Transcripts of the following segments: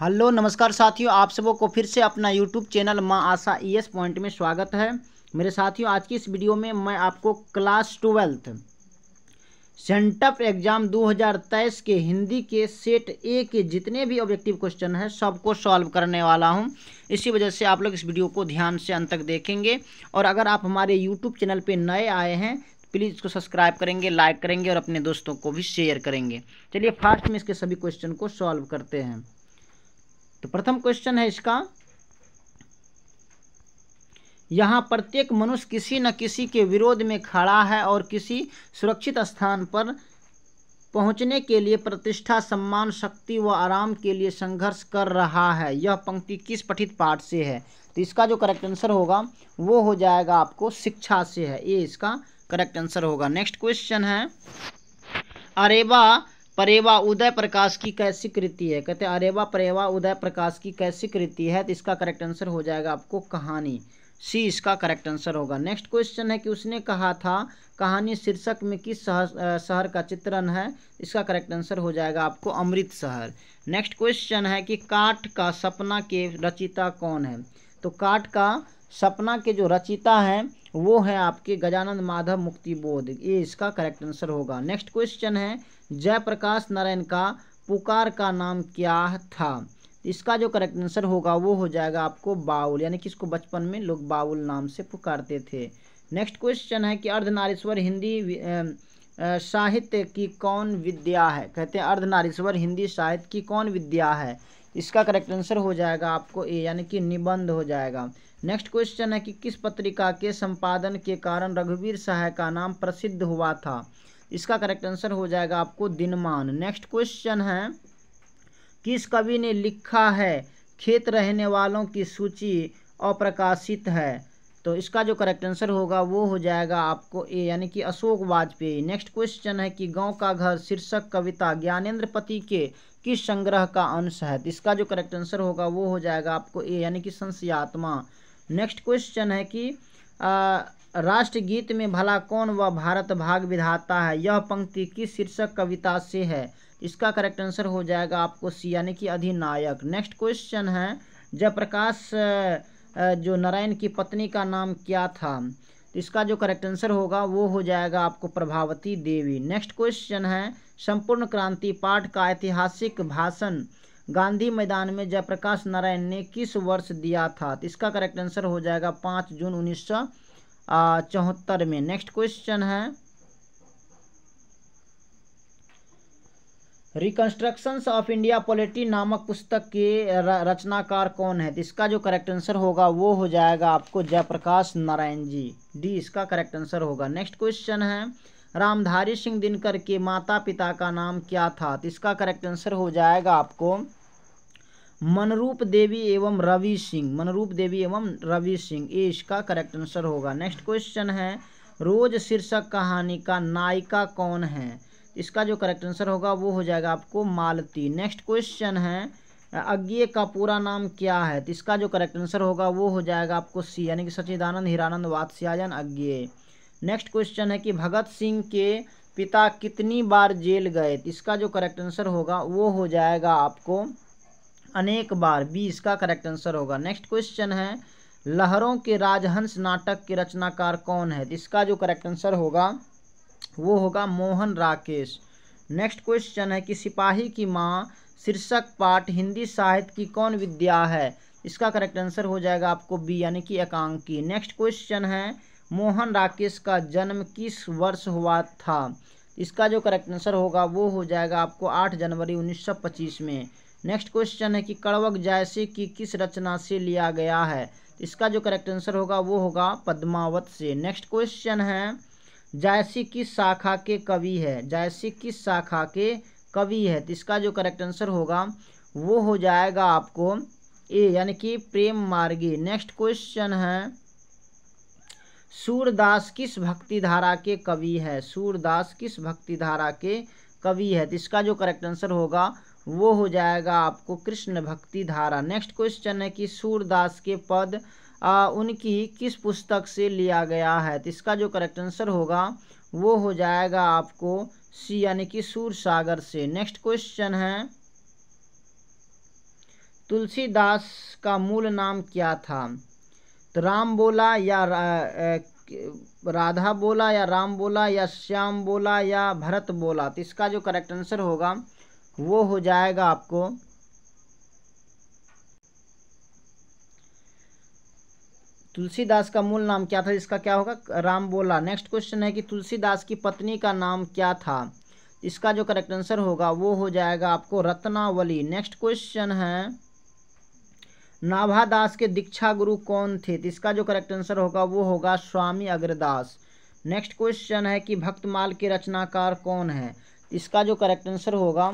hello नमस्कार साथियों आप सबों को फिर से अपना यूट्यूब चैनल माँ आशा ई एस पॉइंट में स्वागत है मेरे साथियों आज की इस वीडियो में मैं आपको क्लास ट्वेल्थ सेंटअप एग्ज़ाम 2023 के हिंदी के सेट ए के जितने भी ऑब्जेक्टिव क्वेश्चन हैं सबको सॉल्व करने वाला हूं इसी वजह से आप लोग इस वीडियो को ध्यान से अंत तक देखेंगे और अगर आप हमारे यूट्यूब चैनल पर नए आए हैं प्लीज़ इसको सब्सक्राइब करेंगे लाइक करेंगे और अपने दोस्तों को भी शेयर करेंगे चलिए फास्ट में इसके सभी क्वेश्चन को सॉल्व करते हैं तो प्रथम क्वेश्चन है इसका यहाँ प्रत्येक मनुष्य किसी न किसी के विरोध में खड़ा है और किसी सुरक्षित स्थान पर पहुंचने के लिए प्रतिष्ठा सम्मान शक्ति व आराम के लिए संघर्ष कर रहा है यह पंक्ति किस पठित पाठ से है तो इसका जो करेक्ट आंसर होगा वो हो जाएगा आपको शिक्षा से है ये इसका करेक्ट आंसर होगा नेक्स्ट क्वेश्चन है अरेबा परेवा उदय प्रकाश की कैसी कृति है कहते अरेवा परेवा उदय प्रकाश की कैसी कृति है तो इसका करेक्ट आंसर हो जाएगा आपको कहानी सी इसका करेक्ट आंसर होगा नेक्स्ट क्वेश्चन है कि उसने कहा था कहानी शीर्षक में किस शहर शहर का चित्रण है इसका करेक्ट आंसर हो जाएगा आपको अमृत शहर नेक्स्ट क्वेश्चन है कि काठ का सपना के रचिता कौन है तो काठ का सपना के जो रचिता हैं वो है आपके गजानंद माधव मुक्ति बोध ये इसका करेक्ट आंसर होगा नेक्स्ट क्वेश्चन है जयप्रकाश नारायण का पुकार का नाम क्या था इसका जो करेक्ट आंसर होगा वो हो जाएगा आपको बाउल यानी कि इसको बचपन में लोग बाउल नाम से पुकारते थे नेक्स्ट क्वेश्चन है कि अर्धनारीश्वर हिंदी साहित्य की कौन विद्या है कहते हैं अर्धनारीश्वर हिंदी साहित्य की कौन विद्या है इसका करेक्ट आंसर हो जाएगा आपको ए यानी कि निबंध हो जाएगा नेक्स्ट क्वेश्चन है कि किस पत्रिका के संपादन के कारण रघुवीर सहाय का नाम प्रसिद्ध हुआ था इसका करेक्ट आंसर हो जाएगा आपको दिनमान नेक्स्ट क्वेश्चन है किस कवि ने लिखा है खेत रहने वालों की सूची अप्रकाशित है तो इसका जो करेक्ट आंसर होगा वो हो जाएगा आपको ए यानी कि अशोक वाजपेयी नेक्स्ट क्वेश्चन है कि गांव का घर शीर्षक कविता ज्ञानेंद्र पति के किस संग्रह का अंश है तो इसका जो करेक्ट आंसर होगा वो हो जाएगा आपको ए यानी कि संशयात्मा नेक्स्ट क्वेश्चन है कि राष्ट्रगीत में भला कौन व भारत भाग विधाता है यह पंक्ति किस शीर्षक कविता से है इसका करेक्ट आंसर हो जाएगा आपको सी यानी कि अधिनायक नेक्स्ट क्वेश्चन है जयप्रकाश जो नारायण की पत्नी का नाम क्या था तो इसका जो करेक्ट आंसर होगा वो हो जाएगा आपको प्रभावती देवी नेक्स्ट क्वेश्चन है संपूर्ण क्रांति पाठ का ऐतिहासिक भाषण गांधी मैदान में जयप्रकाश नारायण ने किस वर्ष दिया था तो इसका करेक्ट आंसर हो जाएगा पाँच जून उन्नीस में नेक्स्ट क्वेश्चन है रिकंस्ट्रक्शंस ऑफ इंडिया पॉलिटी नामक पुस्तक के रचनाकार कौन है तो इसका जो करेक्ट आंसर होगा वो हो जाएगा आपको जयप्रकाश नारायण जी डी इसका करेक्ट आंसर होगा नेक्स्ट क्वेश्चन है रामधारी सिंह दिनकर के माता पिता का नाम क्या था तो इसका करेक्ट आंसर हो जाएगा आपको मनरूप देवी एवं रवि सिंह मनरूप देवी एवं रवि सिंह ये इसका करेक्ट आंसर होगा नेक्स्ट क्वेश्चन है रोज शीर्षक कहानी का नायिका कौन है इसका जो करेक्ट आंसर होगा वो हो जाएगा आपको मालती नेक्स्ट क्वेश्चन है अज्ञे का पूरा नाम क्या है तो इसका जो करेक्ट आंसर होगा वो हो जाएगा आपको सी यानी कि सचिदानंद हिरानंद वात्स्यायन अज्ञे नेक्स्ट क्वेश्चन है कि भगत सिंह के पिता कितनी बार जेल गए तो इसका जो करेक्ट आंसर होगा वो हो जाएगा आपको अनेक बार बी इसका करेक्ट आंसर होगा नेक्स्ट क्वेश्चन है लहरों के राजहंस नाटक के रचनाकार कौन है तो इसका जो करेक्ट आंसर होगा वो होगा मोहन राकेश नेक्स्ट क्वेश्चन है कि सिपाही की माँ शीर्षक पाठ हिंदी साहित्य की कौन विद्या है इसका करेक्ट आंसर हो जाएगा आपको बी यानी कि एकांकी नेक्स्ट क्वेश्चन है मोहन राकेश का जन्म किस वर्ष हुआ था इसका जो करेक्ट आंसर होगा वो हो जाएगा आपको 8 जनवरी 1925 में नेक्स्ट क्वेश्चन है कि कड़वक जैसे की किस रचना से लिया गया है इसका जो करेक्ट आंसर होगा वो होगा पद्मावत से नेक्स्ट क्वेश्चन है जायसी किस शाखा के कवि है जायसी किस शाखा के कवि है तो इसका जो करेक्ट आंसर होगा वो हो जाएगा आपको ए यानी कि प्रेम मार्गी नेक्स्ट क्वेश्चन है सूरदास किस भक्ति धारा के कवि है सूरदास किस भक्ति धारा के कवि है तो इसका जो करेक्ट आंसर होगा वो हो जाएगा आपको कृष्ण भक्ति धारा नेक्स्ट क्वेश्चन है कि सूरदास के पद आ, उनकी किस पुस्तक से लिया गया है तो इसका जो करेक्ट आंसर होगा वो हो जाएगा आपको सी यानी कि सूर सागर से नेक्स्ट क्वेश्चन है तुलसीदास का मूल नाम क्या था तो राम बोला या रा, राधा बोला या राम बोला या श्याम बोला या भरत बोला तो इसका जो करेक्ट आंसर होगा वो हो जाएगा आपको तुलसीदास का मूल नाम क्या था इसका क्या होगा राम बोला नेक्स्ट क्वेश्चन है कि तुलसीदास की पत्नी का नाम क्या था इसका जो करेक्ट आंसर होगा वो हो जाएगा आपको रत्नावली नेक्स्ट क्वेश्चन है नाभादास के दीक्षा गुरु कौन थे तो इसका जो करेक्ट आंसर होगा वो होगा स्वामी अग्रदास नेक्स्ट क्वेश्चन है कि भक्तमाल के रचनाकार कौन है इसका जो करेक्ट आंसर होगा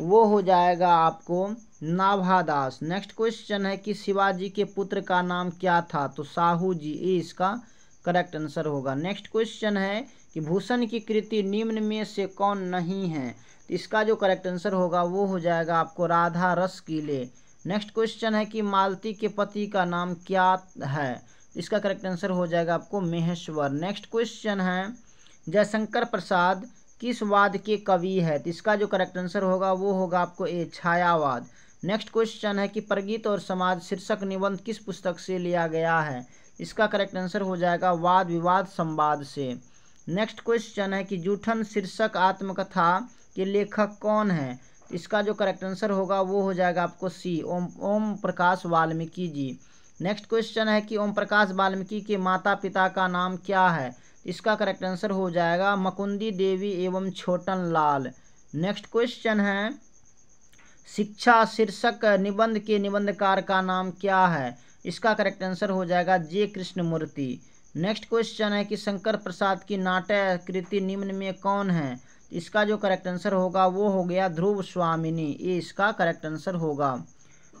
वो हो जाएगा आपको नाभादास नेक्स्ट क्वेश्चन है कि शिवाजी के पुत्र का नाम क्या था तो साहू जी ये इसका करेक्ट आंसर होगा नेक्स्ट क्वेश्चन है कि भूषण की कृति निम्न में से कौन नहीं है तो इसका जो करेक्ट आंसर होगा वो हो जाएगा आपको राधा रस किले नेक्स्ट क्वेश्चन है कि मालती के पति का नाम क्या है इसका करेक्ट आंसर हो जाएगा आपको महेश्वर नेक्स्ट क्वेश्चन है जयशंकर प्रसाद किस वाद के कवि है तो इसका जो करेक्ट आंसर होगा वो होगा आपको ए छायावाद नेक्स्ट क्वेश्चन है कि प्रगीत और समाज शीर्षक निबंध किस पुस्तक से लिया गया है इसका करेक्ट आंसर हो जाएगा वाद विवाद संवाद से नेक्स्ट क्वेश्चन है कि जूठन शीर्षक आत्मकथा के लेखक कौन है इसका जो करेक्ट आंसर होगा वो हो जाएगा आपको C Om Om Prakash Valmiki ji next question है कि ओम प्रकाश वाल्मीकि के माता पिता का नाम क्या है इसका करेक्ट आंसर हो जाएगा मकुंदी देवी एवं छोटन लाल नेक्स्ट क्वेश्चन है शिक्षा शीर्षक निबंध के निबंधकार का नाम क्या है इसका करेक्ट आंसर हो जाएगा जे कृष्णमूर्ति नेक्स्ट क्वेश्चन है कि शंकर प्रसाद की नाट्य कृति निम्न में कौन है इसका जो करेक्ट आंसर होगा वो हो गया ध्रुव स्वामिनी ये इसका करेक्ट आंसर होगा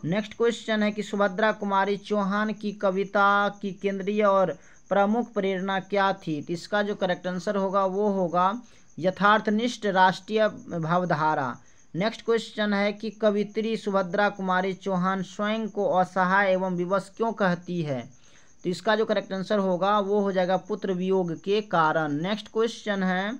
नेक्स्ट क्वेश्चन है कि सुभद्रा कुमारी चौहान की कविता की केंद्रीय और प्रमुख प्रेरणा क्या थी तो इसका जो करेक्ट आंसर होगा वो होगा यथार्थनिष्ठ राष्ट्रीय भावधारा नेक्स्ट क्वेश्चन है कि कवित्री सुभद्रा कुमारी चौहान स्वयं को असहाय एवं विवश क्यों कहती है तो इसका जो करेक्ट आंसर होगा वो हो जाएगा पुत्र वियोग के कारण नेक्स्ट क्वेश्चन है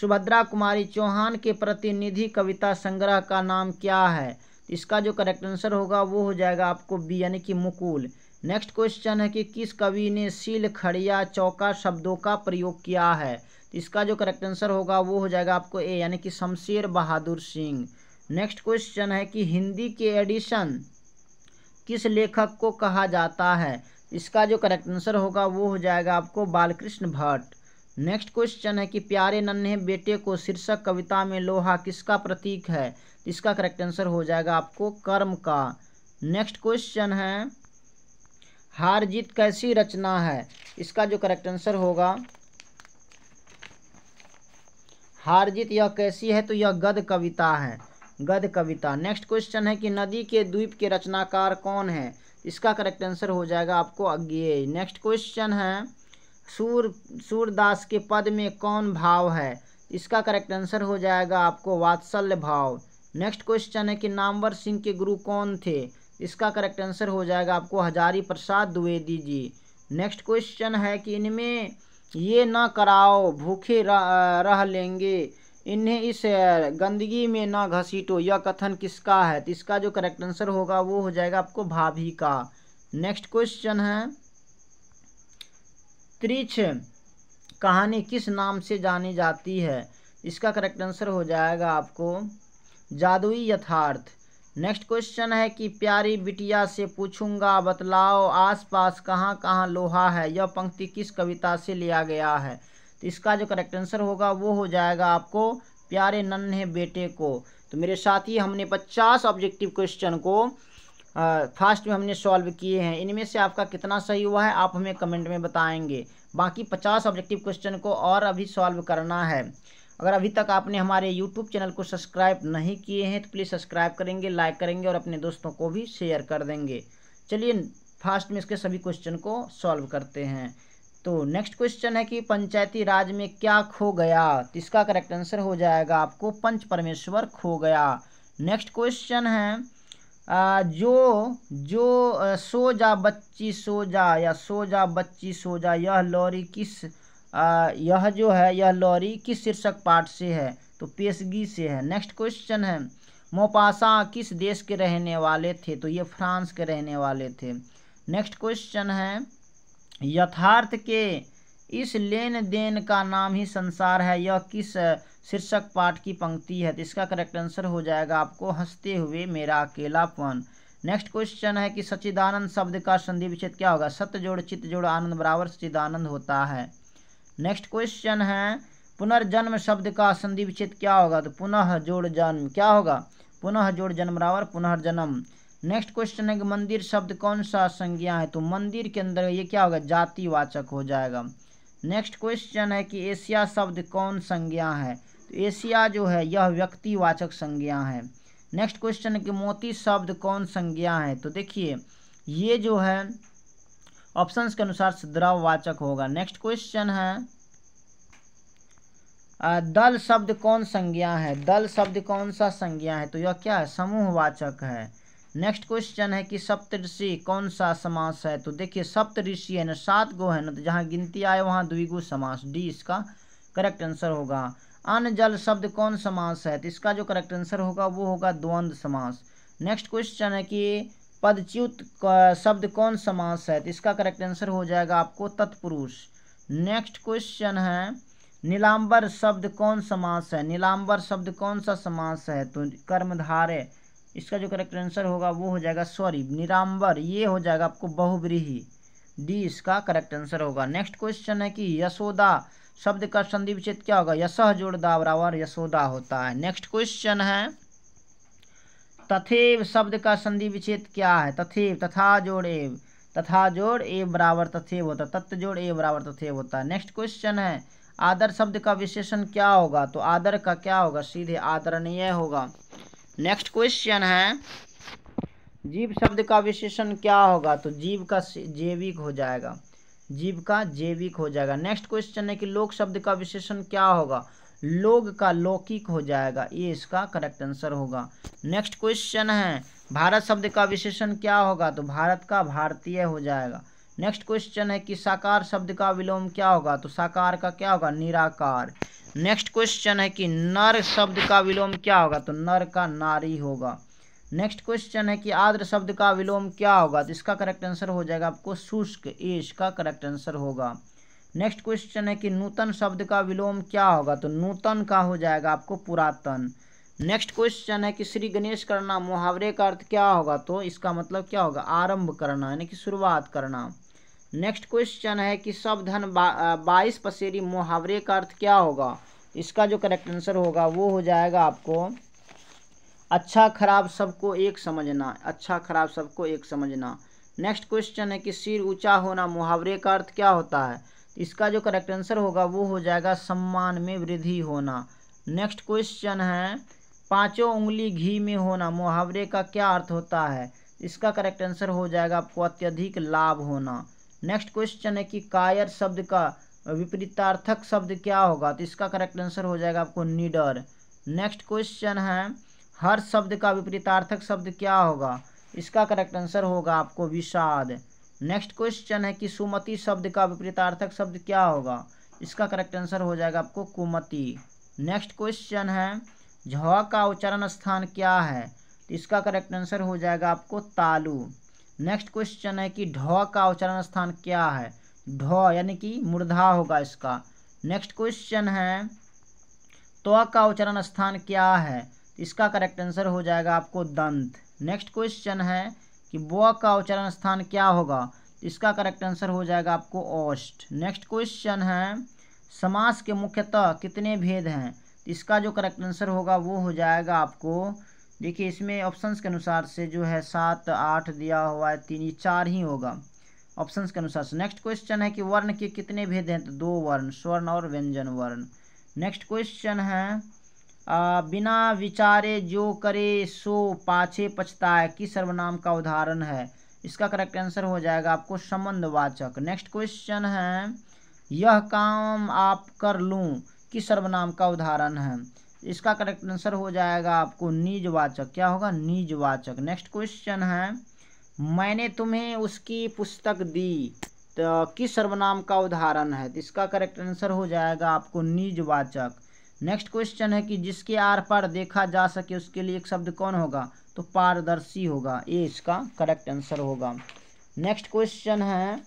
सुभद्रा कुमारी चौहान के प्रतिनिधि कविता संग्रह का नाम क्या है तो इसका जो करेक्ट आंसर होगा वो हो जाएगा आपको बी यानी कि मुकुल नेक्स्ट क्वेश्चन है कि किस कवि ने सील खड़िया चौका शब्दों का प्रयोग किया है तो इसका जो करेक्ट आंसर होगा वो हो जाएगा आपको ए यानी कि शमशेर बहादुर सिंह नेक्स्ट क्वेश्चन है कि हिंदी के एडिशन किस लेखक को कहा जाता है इसका जो करेक्ट आंसर होगा वो हो जाएगा आपको बालकृष्ण भट्ट नेक्स्ट क्वेश्चन है कि प्यारे नन्हे बेटे को शीर्षक कविता में लोहा किसका प्रतीक है इसका करेक्ट आंसर हो जाएगा आपको कर्म का नेक्स्ट क्वेश्चन है हार जीत कैसी रचना है इसका जो करेक्ट आंसर होगा हारजित यह कैसी है तो यह गद कविता है गद कविता नेक्स्ट क्वेश्चन है कि नदी के द्वीप के रचनाकार कौन है इसका करेक्ट आंसर हो जाएगा आपको अज्ञे नेक्स्ट क्वेश्चन है सूर सूरदास के पद में कौन भाव है इसका करेक्ट आंसर हो जाएगा आपको वात्सल्य भाव नेक्स्ट क्वेश्चन है कि नामवर सिंह के गुरु कौन थे इसका करेक्ट आंसर हो जाएगा आपको हजारी प्रसाद द्विवेदी जी नेक्स्ट क्वेश्चन है कि इनमें ये ना कराओ भूखे रह, रह लेंगे इन्हें इस गंदगी में ना घसीटो यह कथन किसका है तो इसका जो करेक्ट आंसर होगा वो हो जाएगा आपको भाभी का नेक्स्ट क्वेश्चन है त्रिछ कहानी किस नाम से जानी जाती है इसका करेक्ट आंसर हो जाएगा आपको जादुई यथार्थ नेक्स्ट क्वेश्चन है कि प्यारी बिटिया से पूछूंगा बतलाओ आसपास कहाँ कहाँ लोहा है यह पंक्ति किस कविता से लिया गया है तो इसका जो करेक्ट आंसर होगा वो हो जाएगा आपको प्यारे नन्हे बेटे को तो मेरे साथ ही हमने पचास ऑब्जेक्टिव क्वेश्चन को फास्ट में हमने सॉल्व किए हैं इनमें से आपका कितना सही हुआ है आप हमें कमेंट में बताएंगे बाकी पचास ऑब्जेक्टिव क्वेश्चन को और अभी सॉल्व करना है अगर अभी तक आपने हमारे यूट्यूब चैनल को सब्सक्राइब नहीं किए हैं तो प्लीज़ सब्सक्राइब करेंगे लाइक करेंगे और अपने दोस्तों को भी शेयर कर देंगे चलिए फास्ट में इसके सभी क्वेश्चन को सॉल्व करते हैं तो नेक्स्ट क्वेश्चन है कि पंचायती राज में क्या खो गया तो इसका करेक्ट आंसर हो जाएगा आपको पंच परमेश्वर खो गया नेक्स्ट क्वेश्चन है जो जो सो जा बच्ची सो जा या सो जा बच्ची सो जा यह लॉरी किस आ, यह जो है यह लॉरी किस शीर्षक पाठ से है तो पेशगी से है नेक्स्ट क्वेश्चन है मोपासा किस देश के रहने वाले थे तो ये फ्रांस के रहने वाले थे नेक्स्ट क्वेश्चन है यथार्थ के इस लेन देन का नाम ही संसार है यह किस शीर्षक पाठ की पंक्ति है तो इसका करेक्ट आंसर हो जाएगा आपको हंसते हुए मेरा अकेलापन नेक्स्ट क्वेश्चन है कि सचिदानंद शब्द का संधि विच्छेद क्या होगा सत्य जोड़ चित्त जोड़ आनंद बराबर सचिदानंद होता है नेक्स्ट क्वेश्चन है पुनर्जन्म शब्द का संधि विच्छेद क्या होगा तो पुनः जोड़ जन्म क्या होगा पुनः जोड़ जन्म बराबर पुनर्जन्म नेक्स्ट क्वेश्चन है कि मंदिर शब्द कौन सा संज्ञा है तो मंदिर के अंदर ये क्या होगा जातिवाचक हो जाएगा नेक्स्ट क्वेश्चन है कि एशिया शब्द कौन संज्ञा है तो एशिया जो है यह व्यक्तिवाचक संज्ञा है नेक्स्ट क्वेश्चन है कि मोती शब्द कौन संज्ञा है तो देखिए ये जो है ऑप्शंस के अनुसार द्रववाचक होगा नेक्स्ट क्वेश्चन है दल शब्द कौन संज्ञा है दल शब्द कौन सा संज्ञा है तो यह क्या है समूहवाचक है नेक्स्ट क्वेश्चन है कि सप्तऋषि कौन सा समास है तो देखिए सप्तऋषि है ना सात गो है ना तो जहाँ गिनती आए वहाँ द्विगु समास डी इसका करेक्ट आंसर होगा अन जल शब्द कौन समास है तो इसका जो करेक्ट आंसर होगा वो होगा द्वंद्व समास नेक्स्ट क्वेश्चन है कि पदच्युत शब्द कौन समास है तो इसका करेक्ट आंसर हो जाएगा आपको तत्पुरुष नेक्स्ट क्वेश्चन है नीलांबर शब्द कौन समास है नीलांबर शब्द कौन सा समास है तो कर्मधारे इसका जो करेक्ट आंसर होगा वो हो जाएगा सॉरी नीलांबर ये हो जाएगा आपको बहुव्रीही डी इसका करेक्ट आंसर होगा नेक्स्ट क्वेश्चन है कि यशोदा शब्द का संधि विच्छेद क्या होगा यशह जोड़दा बराबर यशोदा होता है नेक्स्ट क्वेश्चन है तथेव शब्द का संधि विच्छेद क्या है तथेव तथा जोड़ एव तथा जोड़ एव बराबर तथेव होता तत्व जोड़ एव बराबर तथेव होता है नेक्स्ट क्वेश्चन है आदर शब्द का विशेषण क्या होगा तो आदर का क्या होगा सीधे आदरणीय होगा नेक्स्ट क्वेश्चन है जीव शब्द का विशेषण क्या होगा तो जीव का जैविक हो जाएगा जीव का जैविक हो जाएगा नेक्स्ट क्वेश्चन है कि लोक शब्द का विशेषण क्या होगा लोग का लौकिक हो जाएगा ये इसका करेक्ट आंसर होगा नेक्स्ट क्वेश्चन है भारत शब्द का विशेषण क्या होगा तो भारत का भारतीय हो जाएगा नेक्स्ट क्वेश्चन है कि साकार शब्द का विलोम क्या होगा तो साकार का क्या होगा निराकार नेक्स्ट क्वेश्चन है कि नर शब्द का विलोम क्या होगा तो नर का नारी होगा नेक्स्ट क्वेश्चन है कि आद्र शब्द का विलोम क्या होगा तो इसका करेक्ट आंसर हो जाएगा आपको शुष्क ए इसका करेक्ट आंसर होगा नेक्स्ट क्वेश्चन है कि नूतन शब्द का विलोम क्या होगा तो नूतन का हो जाएगा आपको पुरातन नेक्स्ट क्वेश्चन है कि श्री गणेश करना मुहावरे का अर्थ क्या होगा तो इसका मतलब क्या होगा आरंभ करना यानी कि शुरुआत करना नेक्स्ट क्वेश्चन है कि सब धन बाईस पसेरी मुहावरे का अर्थ क्या होगा इसका जो करेक्ट आंसर होगा वो हो जाएगा आपको अच्छा खराब सबको एक समझना अच्छा खराब सबको एक समझना नेक्स्ट क्वेश्चन है कि सिर ऊंचा होना मुहावरे का अर्थ क्या होता है इसका जो करेक्ट आंसर होगा वो हो जाएगा सम्मान में वृद्धि होना नेक्स्ट क्वेश्चन है पांचों उंगली घी में होना मुहावरे का क्या अर्थ होता है इसका करेक्ट आंसर हो जाएगा आपको अत्यधिक लाभ होना नेक्स्ट क्वेश्चन है कि कायर शब्द का विपरीतार्थक शब्द क्या होगा तो इसका करेक्ट आंसर हो जाएगा आपको निडर नेक्स्ट क्वेश्चन है हर शब्द का विपरीतार्थक शब्द क्या होगा इसका करेक्ट आंसर होगा आपको विषाद नेक्स्ट क्वेश्चन है कि सुमति शब्द का विपरीतार्थक शब्द क्या होगा इसका करेक्ट आंसर हो जाएगा आपको कुमति नेक्स्ट क्वेश्चन है झ का उच्चारण स्थान क्या है तो इसका करेक्ट आंसर हो जाएगा आपको तालु नेक्स्ट क्वेश्चन है कि ढ का उच्चारण स्थान क्या है ढ यानी कि मुर्धा होगा इसका नेक्स्ट क्वेश्चन है त्व का उच्चारण स्थान क्या है तो इसका करेक्ट आंसर हो जाएगा आपको दंत नेक्स्ट क्वेश्चन है कि बो का उच्चारण स्थान क्या होगा इसका करेक्ट आंसर हो जाएगा आपको ओस्ट नेक्स्ट क्वेश्चन है समास के मुख्यतः कितने भेद हैं इसका जो करेक्ट आंसर होगा वो हो जाएगा आपको देखिए इसमें ऑप्शंस के अनुसार से जो है सात आठ दिया हुआ है तीन चार ही होगा ऑप्शंस के अनुसार से नेक्स्ट क्वेश्चन है कि वर्ण के कितने भेद हैं तो दो वर्ण स्वर्ण और व्यंजन वर्ण नेक्स्ट क्वेश्चन है बिना विचारे जो करे सो पाछे पछताए किस सर्वनाम का उदाहरण है इसका करेक्ट आंसर हो जाएगा आपको संबंधवाचक नेक्स्ट क्वेश्चन है यह काम आप कर लूँ किस सर्वनाम का उदाहरण है इसका करेक्ट आंसर हो जाएगा आपको निजवाचक क्या होगा निजवाचक नेक्स्ट क्वेश्चन है मैंने तुम्हें उसकी पुस्तक दी तो किस सर्वनाम का उदाहरण है इसका करेक्ट आंसर हो जाएगा आपको निजवाचक नेक्स्ट क्वेश्चन है कि जिसके आर पार देखा जा सके उसके लिए एक शब्द कौन होगा तो पारदर्शी होगा ये इसका करेक्ट आंसर होगा नेक्स्ट क्वेश्चन है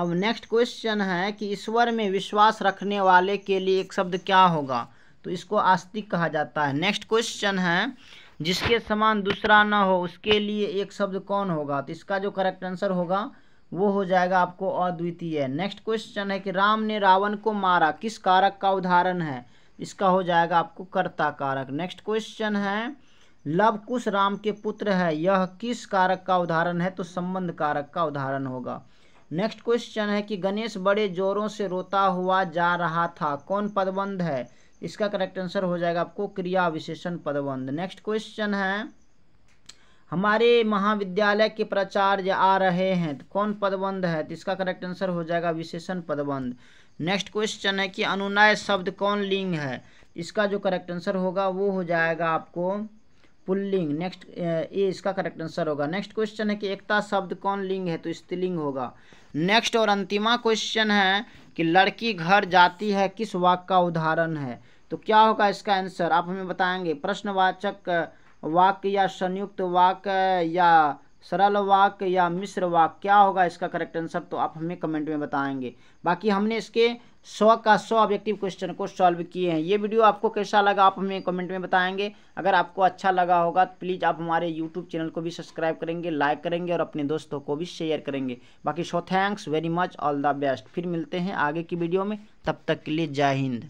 अब नेक्स्ट क्वेश्चन है कि ईश्वर में विश्वास रखने वाले के लिए एक शब्द क्या होगा तो इसको आस्तिक कहा जाता है नेक्स्ट क्वेश्चन है जिसके समान दूसरा ना हो उसके लिए एक शब्द कौन होगा तो इसका जो करेक्ट आंसर होगा वो हो जाएगा आपको अद्वितीय नेक्स्ट क्वेश्चन है कि राम ने रावण को मारा किस कारक का उदाहरण है इसका हो जाएगा आपको कर्ता कारक नेक्स्ट क्वेश्चन है लव कुश राम के पुत्र है यह किस कारक का उदाहरण है तो संबंध कारक का उदाहरण होगा नेक्स्ट क्वेश्चन है कि गणेश बड़े जोरों से रोता हुआ जा रहा था कौन पदबंध है इसका करेक्ट आंसर हो जाएगा आपको क्रिया विशेषण पदबंध नेक्स्ट क्वेश्चन है हमारे महाविद्यालय के प्राचार्य आ रहे हैं तो कौन पदबंध है तो इसका करेक्ट आंसर हो जाएगा विशेषण पदबंध नेक्स्ट क्वेश्चन है कि अनुनय शब्द कौन लिंग है इसका जो करेक्ट आंसर होगा वो हो जाएगा आपको पुल्लिंग नेक्स्ट ये इसका करेक्ट आंसर होगा नेक्स्ट क्वेश्चन है कि एकता शब्द कौन लिंग है तो स्त्रीलिंग होगा नेक्स्ट और अंतिमा क्वेश्चन है कि लड़की घर जाती है किस वाक्य का उदाहरण है तो क्या होगा इसका आंसर आप हमें बताएंगे प्रश्नवाचक वाक्य या संयुक्त वाक्य या सरल वाक्य या मिश्र वाक्य क्या होगा इसका करेक्ट आंसर तो आप हमें कमेंट में बताएंगे बाकी हमने इसके सौ का सौ ऑब्जेक्टिव क्वेश्चन को सॉल्व किए हैं ये वीडियो आपको कैसा लगा आप हमें कमेंट में बताएंगे अगर आपको अच्छा लगा होगा तो प्लीज़ आप हमारे यूट्यूब चैनल को भी सब्सक्राइब करेंगे लाइक करेंगे और अपने दोस्तों को भी शेयर करेंगे बाकी so thanks very much all the best फिर मिलते हैं आगे की वीडियो में तब तक के लिए जय हिंद